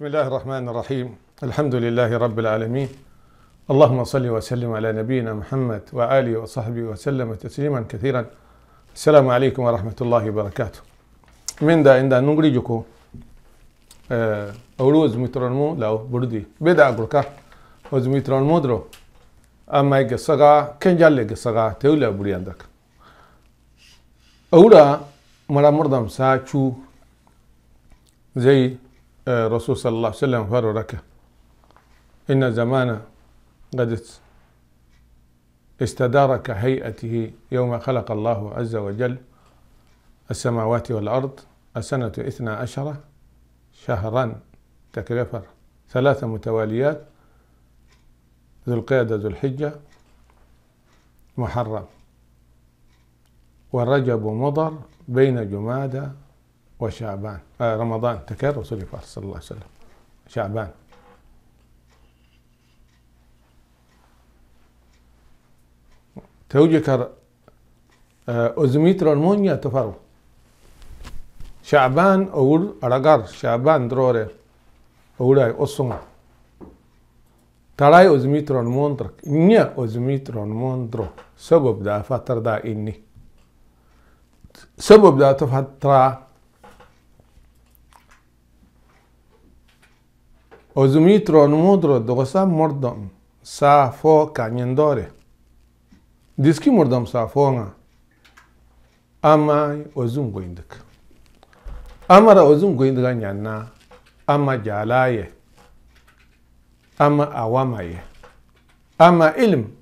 بسم الله الرحمن الرحيم الحمد لله رب العالمين اللهم صل وسلم على نبينا محمد وآله وصحبه وسلم تسليما كثيرا السلام عليكم ورحمة الله وبركاته من دا عند نغريجكو أوروز مو لو بردي بدا أقولك أوز مترنمو درو أما يقصغا كن جالي قصغا تولى بري عندك مرا مردم ساچو زي الرسول صلى الله عليه وسلم فررك إن زمان قد استدار كهيئته يوم خلق الله عز وجل السماوات والأرض السنة إثنى عشرة شهرا تكلفر ثلاثة متواليات ذو القيادة ذو الحجة محرم والرجب مضر بين جمادى وشعبان آه رمضان تكرر رسول الله صلى الله عليه وسلم شعبان توجه آه، أزميت ازمیت تفرو شعبان اول ارگر شعبان دروره أولا اصنع تراي أزميت رو درك درک أزميت ازمیت درو سبب دا فتر دا إني سبب دا تفتر Os Dumitro Numudro Dogosa Mordom Sa Fo Kanyendore. Diski Mordom Sa Fonga. Amai Ozum Gwindik. Amara Ozum Gwindika Nyana. Ama Jalaye. Ama Awamaye. Ama Ilm.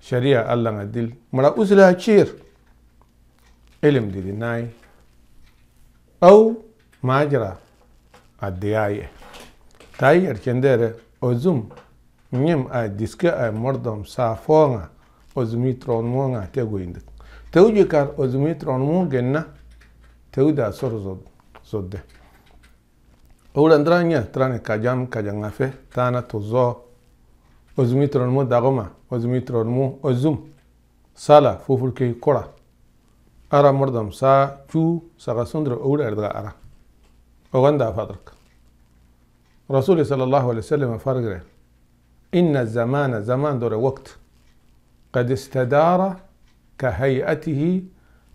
Sharia Allah Ngadil. Mara Uzla Chir. Ilm Didinai. Au Majra. Adiyaye. tayir er kendere ozum nyim a diske a mordom sa fonga ozumi tron monga te goinde te uji kar ozumi tron monga na te uda sor zod zodde ulandranya trane kajam kajangafe tana tozo ozumi tron mo dagoma ozumi tron mo ozum sala fufur ke kora ara mordom sa chu sagasundro ula erdaga ara oganda fatrak رسول صلى الله عليه وسلم فرغ إن الزمان زمان دور وقت قد استدار كهيئته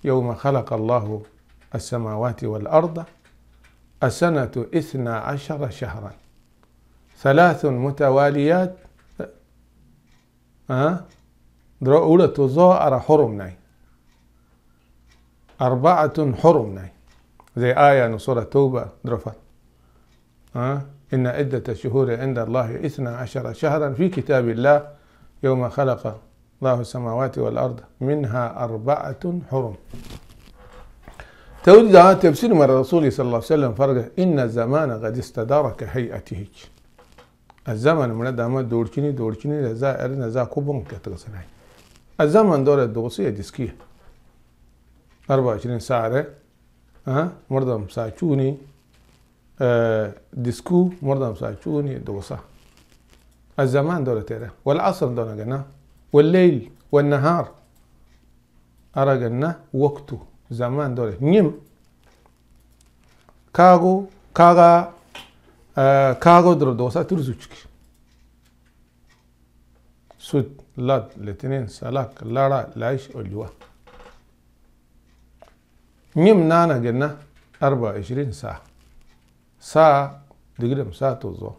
يوم خلق الله السماوات والأرض السنة إثنى عشر شهرا ثلاث متواليات ها آه، أولى تزار حرمنا أربعة حرمنا زي آية نصورة توبة درفت ها آه، إن عدة الشهور عند الله إثنى عشر شهرا في كتاب الله يوم خلق الله السماوات والأرض منها أربعة حرم تودع تفسير من الرسول صلى الله عليه وسلم فرقه إن الزمان قد استدار كهيئته الزمن من دام دوركني دوركني لزا إرنا زا كوبون كتغسناي الزمن دور الدوسية ديسكيه 24 ساعة ها مرضى مساچوني آه، دسكو مرضى مساكشوني دوسا الزمان دولة تيرا والعصر دولة جنا والليل والنهار أرى جنا وقته زمان دولة نيم كاغو كاغا آه، كاغو دول دوسا ترزوشك سود لاد لتنين سلاك لارا لايش والجوا نيم نانا جنا 24 ساعة ساعة digrim ساعة توزو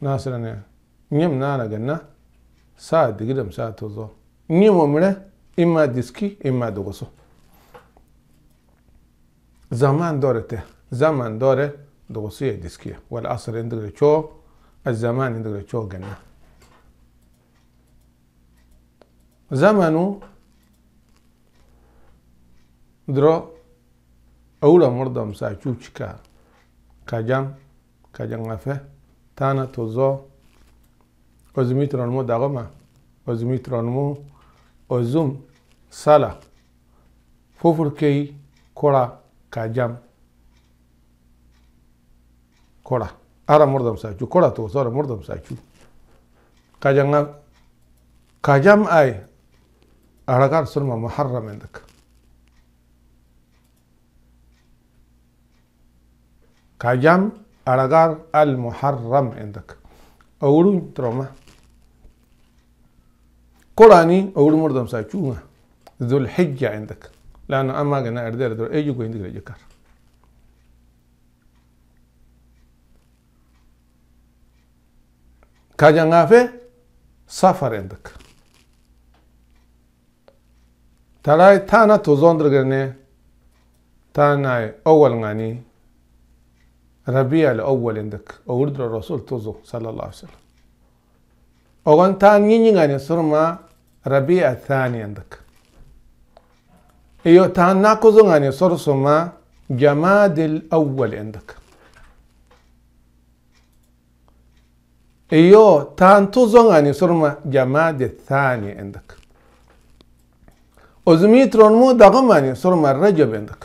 ناصر أنا نيم نانا جنا ساعة digrim ساعة توزو نيم ومره إما ديسكي إما دوغسو زمان دورته زمان دوره دوغسية ديسكي والعصر عندك تشو الزمان عندك تشو جنا زمانو درو Aula mordam sa chuchka kajang kajang afe tana tozo ozimitron mo dagoma ozimitron mo ozum sala fofur kei kora kajam kora ara mordam sa chu kora tozo ara mordam sa chu kajang kajam ay arakar surma muharram endaka كجمع أرغار المحرم عندك أورو تروما قراني أورو مردم سايشونا ذو الحجة عندك لأن أما جنا أردير دور أيجو عندك رجكار كجنا غافي سفر عندك تلاي تانا تزون درجنة تانا أول غاني ربيع الأول عندك أورد الرسول توزو صلى الله عليه وسلم أغن تانيين يعني سرما ربيع الثاني عندك إيو تان تاناكوزو يعني سرسما جماد الأول عندك إيو تان تانتوزو يعني سرما جماد الثاني عندك أزميترون مو دغم يعني سرما رجب عندك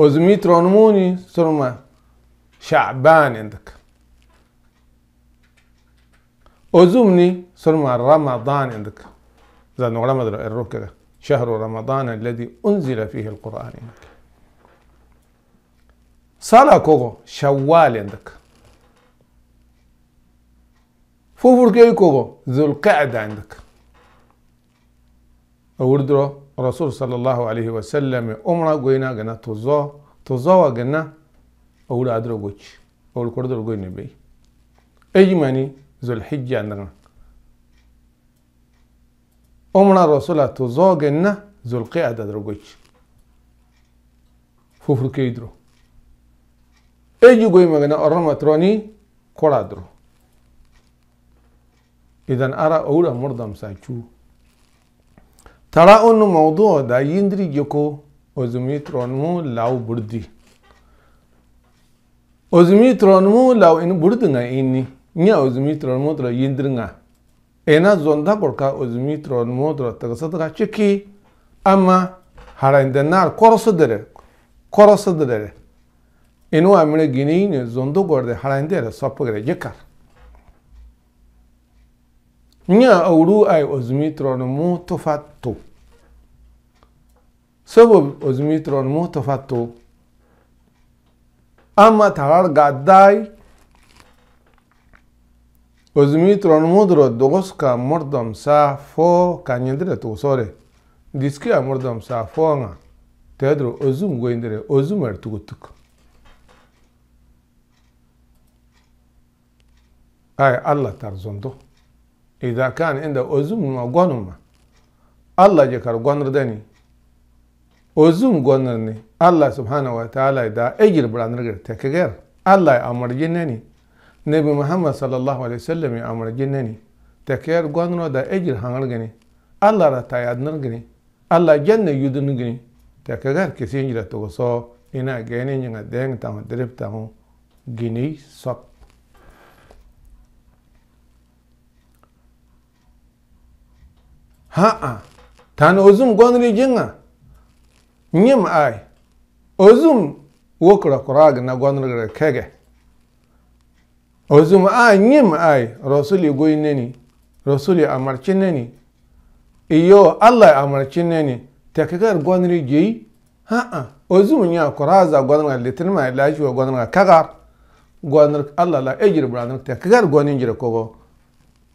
أزميترون موني سرما شعبان عندك أزمني صرنا رمضان عندك لأنه رمضان الروح كده شهر رمضان الذي أنزل فيه القرآن عندك صلاة كوغو شوال عندك فوفر كي كوغو ذو القعدة عندك أوردرو رسول صلى الله عليه وسلم أمرا قوينا قنا تزو تزو قنا أول أدرو جوش أول كردر جوي نبي ماني ذو الحجة عندنا أمنا رسولة تزوجنا ذو القعدة أدرو جوش فوفر كيدرو أي أجي جوي مغنا أرمى تروني كورادرو إذن أرى أولى مرضى مساجو ترى أنه موضوع دا يندري جوكو وزميت رانمو لاو بردي ozumi tronmu lau in burdinga inni nya ozumi tronmu tro yindringa ena zonda korka ozumi tronmu tro tagasatga chiki ama harandenar korosudere korosudere Eno amine gini ini zondu gorde harandere sopagre yekar Niye auru ay ozumi tronmu tofatu sebep ozumi tronmu tofatu Amatar gaddai Ozmitron mudro dogoska mordom sa fo kanyendere tosore. Diskia mordom sa fo nga. Tedro ozum goindere ozum ertugutuk. Ay Allah tarzondo. إذا كان عند أزم ما الله جكر قنر دني Ozum gonnani Allah subhanahu wa ta'ala da gar ta kagar Allah ya amr ginneni. nabi muhammad sallallahu alaihi wasallam ya sellem amr ta Tekeger gonno da hangar gani Allah ra gani Allah janna yudun gani ta kagar Tekeger kesin jira togoso ina gani gene nyinga deng tam ta tam gini sop. ha'a a. Tan ozum gonri jinga. nyim ai ozum wokra kurag na gonr kege ozum a nyim ai rasuli goy neni rasuli amarci neni iyo allah amarci neni tekikar gonri jeyi ha'a ozum nya kuraza gonr litin ma lashi kagar gonr allah la ejir branr tekegar gwanin jira kogo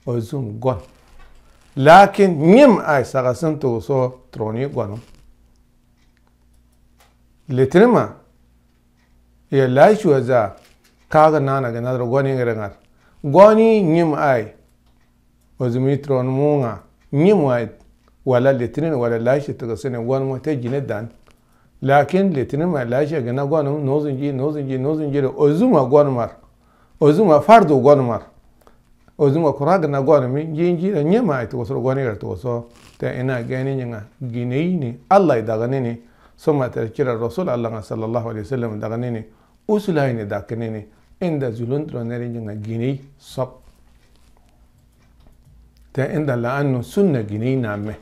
ozum gwan lakin nyim ai sagasin to so troni gonum letirma ya lashi waza kaga nana ga nadar goni ngirangar goni nyim ai wazumi tron munga nyim ai wala litinin wala lashi ta sene gon mu te jine dan lakin litinin ma a ga na gon nozun ji nozun ji nozun ji ozuma gon mar ozuma fardu gon mar ozuma kura ga na gon mi ji ji da nyim ai to so goni ga to so ta ina gani nyinga gine ni allah da ni ne ثم تذكر الرسول الله صلى الله عليه وسلم دغنيني أسلين داكنيني عند زلون ترونيري جنة جيني صب تا عند لأنه سنة جيني نامه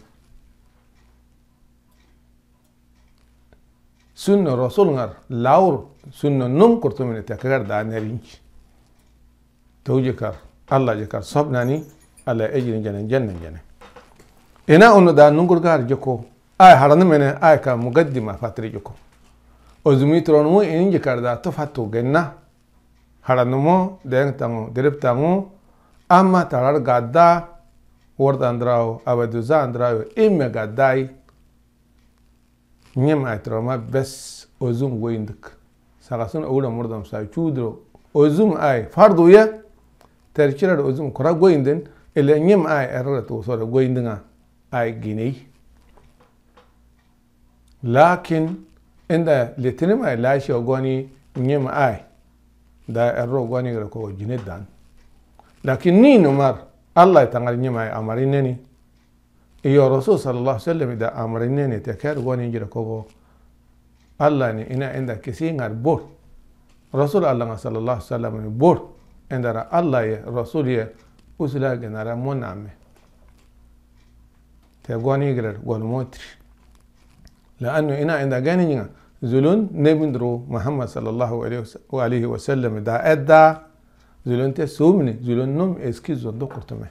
سنة رسول غر لاور سنة نم كرتمني تكرر دانيرينج توجكر الله جكر صب ناني الله أجرين جنة جنة جنة إنا أنه دا ننقر غار جكو ay harani mene ay ka mugaddima fatri jiko ozumi tronumu eni jikarda to fatu genna haranumu deng tangu dirip tangu ama tarar gadda word andrau abaduza andrau imme gaddai nyem ay troma bes ozum goyindik sagasun awula murdam sa chudro ozum ay fardu ya terkirar ozum kura goyindin ele nyem ay erra to sore goyindinga ay ginei lakin inda litinima lashi ogoni nyima ai da erro ogoni gara ko jine dan lakin ni numar allah tangal nyima ai amarineni iyo rasul sallallahu alaihi wasallam da amarineni te kar goni jira ko allah ni ina inda kisi ngar bor rasul allah sallallahu alaihi wasallam ni bor inda ra allah ye rasul ye usla genara moname te goni gara golmotri لأنه إنا إذا جانينا زلون نبندرو محمد صلى الله عليه وسلم دا أدا زلون تسومني زلون نوم إسكي دو قرتمه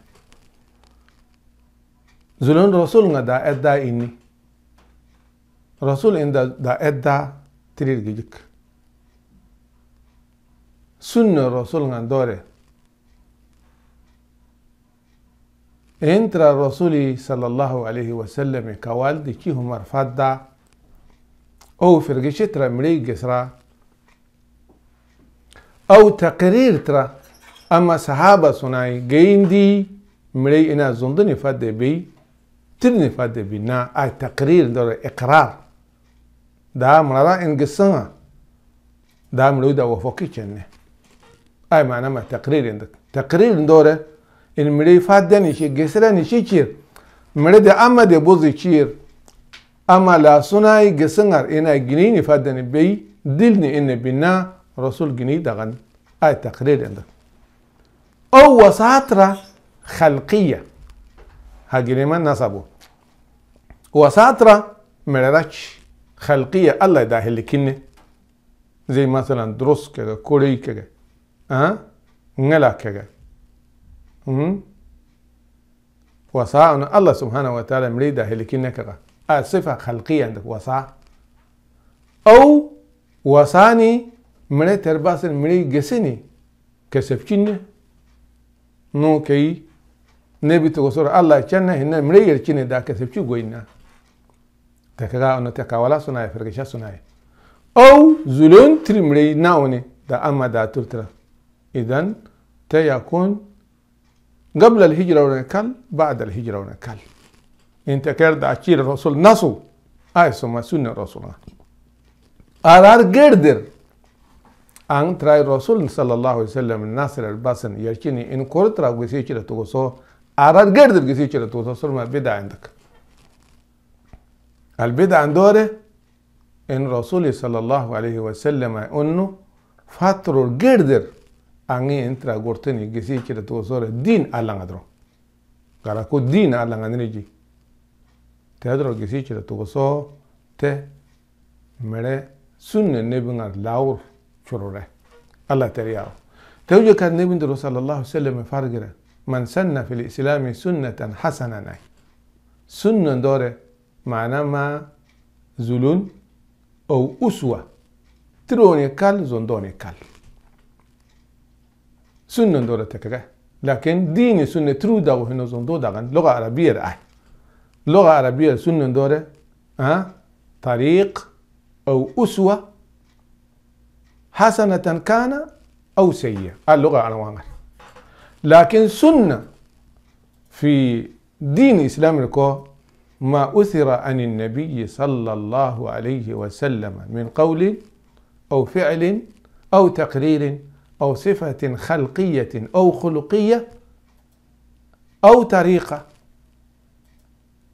زلون رسول دا أدا إني رسول إن دا أدا تريد جيك سنة رسولنا دوري entra rasuli sallallahu alaihi wasallam kawal di ki humar fadda او فرقشة ترى مريق ترى او تقرير ترى اما صحابة سناي قين دي ملي انا زندني فاد بي تر نفاد بي نا اي تقرير دور اقرار دا مرارا انقصنا دا مريق دا وفوكي اي معنى ما تقرير عندك تقرير دوره المريق فاد داني شي قسراني شي شير دا اما دي بوزي شير اما لا سناي جسنر انا جنيني فدني بي دلني ان بنا رسول جني دغن اي تقرير عندك او وساترة خلقية ها جنيما نصبو وساترة مراتش خلقية الله يداهل لكني زي مثلا دروس كغا كوري كغا ها أه؟ نلا كغا أمم؟ وساعنا الله سبحانه وتعالى مريده لكني كده آه، صفة خلقية عندك وصا أو وصاني مري ترباس مري جسني كسبتشني نو كي نبي تقصر الله يتشنى هنا مري يرتشني دا كسبتشي قوينا تكغا أنو تكاولا سناي فرقشا سناي أو زلون تري مري ناوني دا أما دا ترترا إذن تيكون قبل الهجرة ونكال بعد الهجرة ونكال intakar the Achir Rasul Nasu as my Sunnah Rasulullah. Or are girder and try Rasul Sallallahu Alaihi Nasr al Basan Yarchini in Kurtra Gisichira Tugoso are girder Gisichira Tugoso Surma Bida Andak. Al Bida Andore in Rasul Sallallahu Alaihi Wasallam Unnu Fatrul girder angi intra gortini Gisichira Tugosore din alangadro. Garaku din alanganriji. تهدر الجسي كده توصو ت مره سنة النبي عن لاور شروره الله تريعه توجه كان النبي درس صلى الله عليه وسلم فارغره من سنة في الإسلام سنة حسنة ناي سنة داره معنى ما زلون أو أسوة تروني كال زندوني كال سنة داره تكره لكن دين سنة ترو داغو هنا زندو داغن لغة عربية رأي لغة عربية سنة دورة أه؟ طريق أو أسوة حسنة كان أو سيئة اللغة العربية لكن سنة في دين الإسلام الكو ما أثر عن النبي صلى الله عليه وسلم من قول أو فعل أو تقرير أو صفة خلقية أو خلقية أو طريقة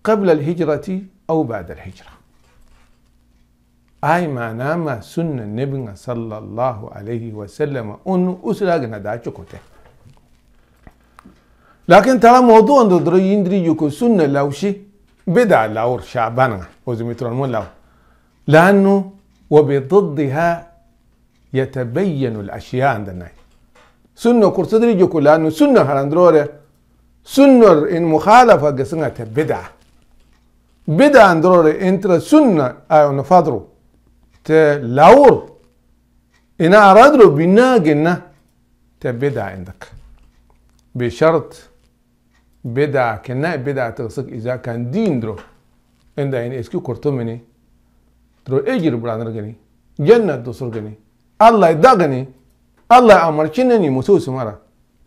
قبل الهجرة أو بعد الهجرة أي ما نام سنة النبي صلى الله عليه وسلم أن أسرقنا دا كوته لكن ترى موضوع أن ندر يندري يكو سنة لوشي بدع لاور شعبانا وزمترون مو لاور لأنه وبضدها يتبين الأشياء عندنا سنة كرسدري يكو لأنه سنة هرندرورة سنة إن مخالفة قسنة بدعه انتر سنة sunna ayonu fadru te lawr ina aradro binagina تا بدا عندك بشرط بدا كنا بدا تغسق إذا كان دين درو اندا إن إسكي مني درو إجر بران رغني جنة دوسر غني الله يدغني الله أمرشنني مسوس مرة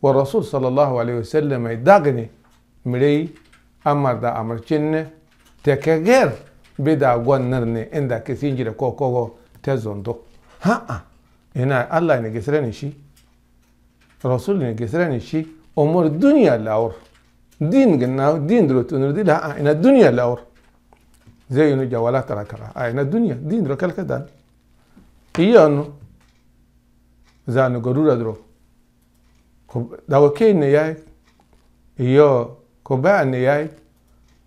والرسول صلى الله عليه وسلم يدغني مري أمر دا أمرشنني tekeger bida gwannar ne inda ke sinji da kokogo te zondo ha'a ina allah ne gisire ne shi rasul ne gisire ne shi umur duniya lawar din ganna din duro tunur din ha'a ina duniya lawar zai yi nuja wala kara a ina duniya din duro kalkada iya no zanu garura duro ko dawo ke ne yi? iyo ko ba ne yi?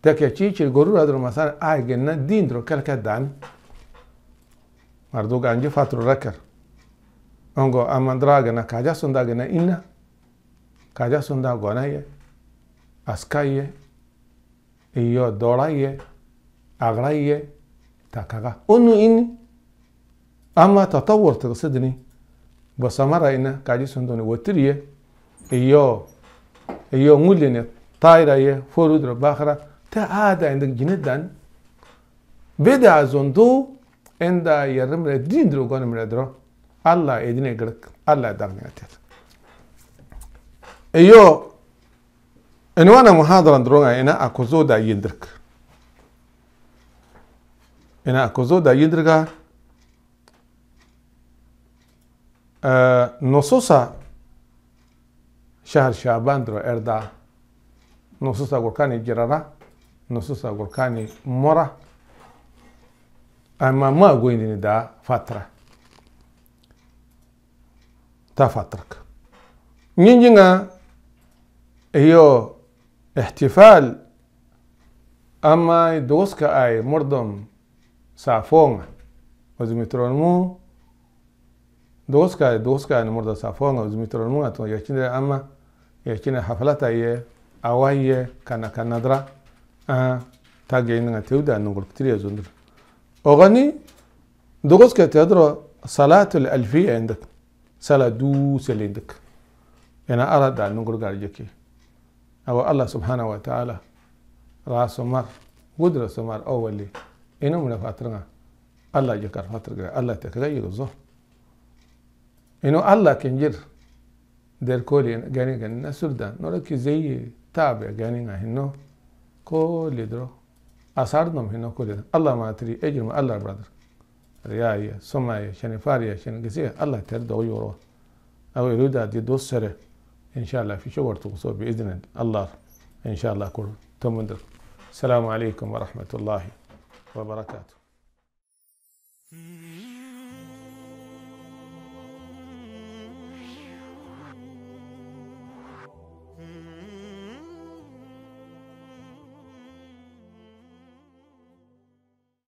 Deci cel gorura de masar agenna dintro calca dan. Marduk ange fatru rakar. Ongo amandragana kaja sundagana inna. Kaja sunda gonaye. Askaye. Iyo doraye. Agraye. Takaga. Unu inni. Ama tatawur tagsidni. Basamara inna kaji sundoni watiriye. Iyo. Iyo ngulene. Tairaye. Forudro bakhra. عادة جندا بدا زندو عند يرم الدين دروغان مردرو الله يدين يقرك الله يدعني أتيت أيو إن وانا محاضرة دروغا إنا أكوزو دا يندرك إنا أكوزو دا يندرغا آه نصوصا شهر شعبان درو إردا نصوصا قرقاني جرارا نصوص القرآن مرة أما ما أقول إن ده فترة تا فترة نينجنا هيو احتفال أما دوسك أي مردم سافونا وزميترون مو دوسك أي دوسك أي مردم سافونا وزميترون مو أتون يكين أما يكين حفلات أي أواي كان كان ندرا 아, 다 개인가 태우다 안 놓고 그들이 존들. 어가니 دوغوسكا تدرى صلاة الألفية عندك صلاة دوس اللي عندك أنا أرد أن نقول قارجكي أو الله سبحانه وتعالى راس مر قدرة سمر أولي إنه من فاترنا الله يكر فاترنا الله تكغير الظهر إنه الله كنجر دير كولي جاني جاني سردان نورك زي تابع جاني هنو كل درو أصارنم هنا كل ده الله ما تري أجر ما الله برادر رياية سماية شنفارية قصير الله ترد أو يورو أو يريد أدي سرة إن شاء الله في ورتو تقصو بإذن الله إن شاء الله كل تمندر السلام عليكم ورحمة الله وبركاته